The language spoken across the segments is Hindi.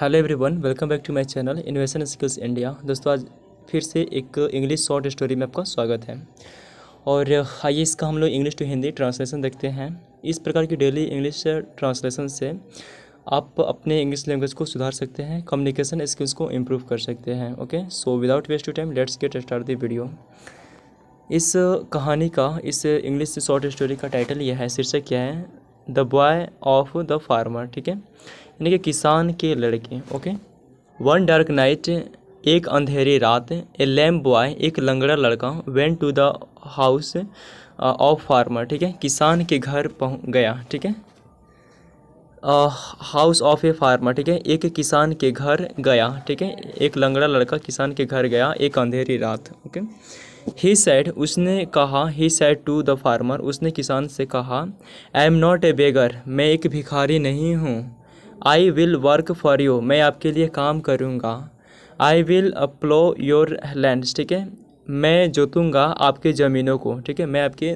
Hello everyone welcome back to my channel Innovation Skills India दोस्तों आज फिर से एक इंग्लिश शॉर्ट स्टोरी में आपका स्वागत है और आइए इसका हम लोग इंग्लिश टू हिंदी ट्रांसलेशन देखते हैं इस प्रकार की डेली इंग्लिश ट्रांसलेशन से आप अपने इंग्लिश लैंग्वेज को सुधार सकते हैं कम्युनिकेशन स्किल्स को इम्प्रूव कर सकते हैं okay so without waste to time let's get start the video इस कहानी का इस इंग्लिश शॉर्ट स्टोरी का टाइटल यह है शीर्षक क्या है the boy of the farmer ठीक है यानी कि किसान के लड़के ओके वन डार्क नाइट एक अंधेरी रात ए लैम बॉय एक लंगड़ा लड़का went to the house of farmer ठीक है किसान के घर पहुँच गया ठीक है हाउस ऑफ ए फार्मर ठीक है एक किसान के घर गया ठीक है एक लंगड़ा लड़का किसान के घर गया एक अंधेरी रात ओके okay? ही सेड उसने कहा he said to the farmer उसने किसान से कहा आई एम नॉट ए बेगर मैं एक भिखारी नहीं हूँ I will work for you मैं आपके लिए काम करूँगा I will plough your land ठीक है मैं जोतूँगा आपके ज़मीनों को ठीक है मैं आपके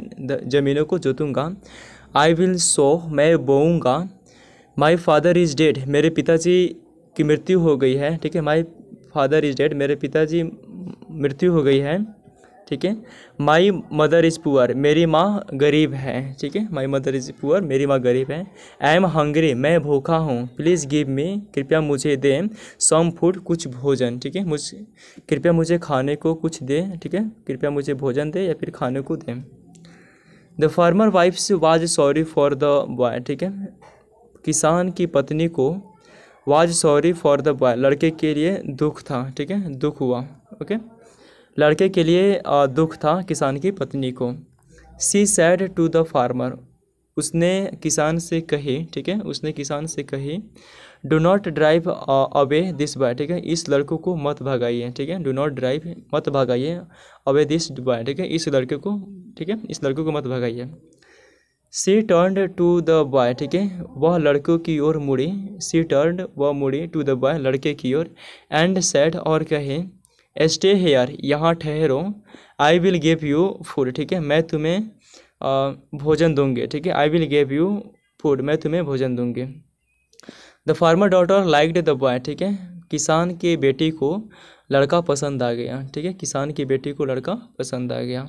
ज़मीनों को जोतूँगा आई विल सो मैं बोऊँगा माई फादर इज़ डेड मेरे पिताजी की मृत्यु हो गई है ठीक है माई फादर इज़ डेड मेरे पिताजी मृत्यु हो गई है ठीक है माई मदर इज़ पुअर मेरी माँ गरीब है ठीक है माई मदर इज़ पुअर मेरी माँ गरीब है आई एम हंग्री मैं भूखा हूँ प्लीज़ गिव मी कृपया मुझे दें सम फूड कुछ भोजन ठीक है मुझ कृपया मुझे खाने को कुछ दे ठीक है कृपया मुझे भोजन दे या फिर खाने को दें the farmer wife's was sorry for the boy ठीक है किसान की पत्नी को was sorry for the boy लड़के के लिए दुख था ठीक है दुख हुआ ओके okay? लड़के के लिए दुख था किसान की पत्नी को she said to the farmer उसने किसान से कही ठीक है उसने किसान से कही do not drive away this boy ठीक है इस लड़के को मत भगाइए ठीक है डो नॉट ड्राइव मत भगाइए अवे दिस बाय ठीक है इस लड़के को ठीक है इस लड़के को मत भगाइए she turn to the boy ठीक है वह लड़कों की ओर मुड़ी सी टर्न वह मुड़ी टू द बॉय लड़के की ओर एंड सेड और कहे स्टे हेयर यहाँ ठहरो I will give you food ठीक है मैं तुम्हें भोजन दूंगी ठीक है I will give you food मैं तुम्हें भोजन दूंगी the farmer daughter like the boy ठीक है किसान की बेटी को लड़का पसंद आ गया ठीक है किसान की बेटी को लड़का पसंद आ गया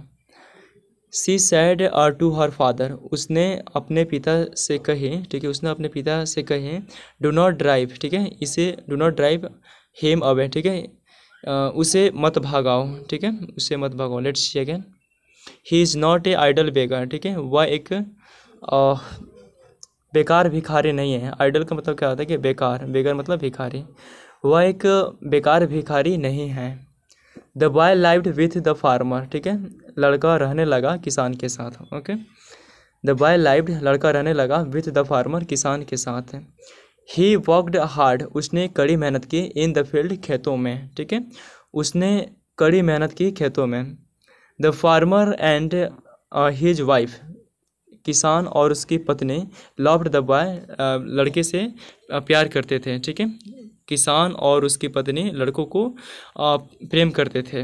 she said are to her father उसने अपने पिता से कहे ठीक है उसने अपने पिता से कहे डो नॉट ड्राइव ठीक है इसे do not drive him away ठीक है उसे मत भागाओ ठीक है उसे मत भागाओ let's see again he is not a idle beggar ठीक है वह एक आ, बेकार भिखारी नहीं है आइडल का मतलब क्या होता है कि बेकार बेगर मतलब भिखारी वह एक बेकार भिखारी नहीं है the boy lived with the farmer ठीक है लड़का रहने लगा किसान के साथ ओके द बॉय लाइव्ड लड़का रहने लगा विथ द फार्मर किसान के साथ ही वर्कड हार्ड उसने कड़ी मेहनत की इन द फील्ड खेतों में ठीक है उसने कड़ी मेहनत की खेतों में the farmer and his wife किसान और उसकी पत्नी लव्ड द बॉय लड़के से uh, प्यार करते थे ठीक है किसान और उसकी पत्नी लड़कों को uh, प्रेम करते थे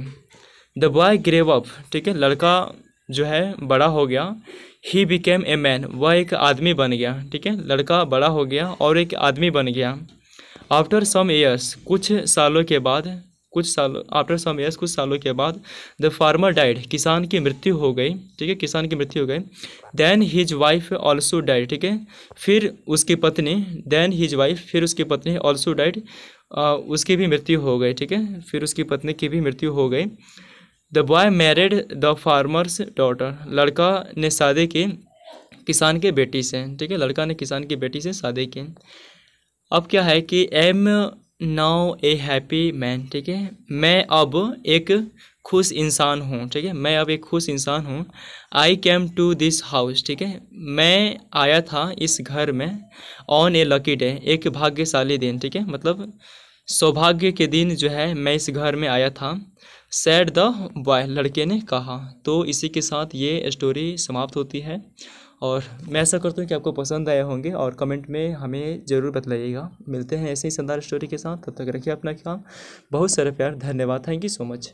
द बॉय ग्रेव अप ठीक है लड़का जो है बड़ा हो गया ही बिकेम ए मैन वह एक आदमी बन गया ठीक है लड़का बड़ा हो गया और एक आदमी बन गया आफ्टर सम ईयर्स कुछ सालों के बाद कुछ सालों आफ्टर सम ईयर्स कुछ सालों के बाद द फार्मर डाइड किसान की मृत्यु हो गई ठीक है किसान की मृत्यु हो गई then his wife also died ठीक है फिर उसकी पत्नी दैन हिज वाइफ फिर उसकी पत्नी ऑल्सो डाइड उसकी भी मृत्यु हो गई ठीक है फिर उसकी पत्नी की भी मृत्यु हो गई the boy married the farmer's daughter लड़का ने शादी की किसान के बेटी से ठीक है लड़का ने किसान की बेटी से शादी की अब क्या है कि am now a happy man ठीक है मैं अब एक खुश इंसान हूँ ठीक है मैं अब एक खुश इंसान हूँ I came to this house ठीक है मैं आया था इस घर में ऑन ए लकी डे एक भाग्यशाली दिन ठीक है मतलब सौभाग्य के दिन जो है मैं इस घर में आया था सैड द बॉय लड़के ने कहा तो इसी के साथ ये स्टोरी समाप्त होती है और मैं ऐसा करता हूँ कि आपको पसंद आए होंगे और कमेंट में हमें ज़रूर बतलाइएगा मिलते हैं ऐसे ही शानदार स्टोरी के साथ तब तक रखिए अपना काम बहुत सारा प्यार धन्यवाद थैंक यू सो मच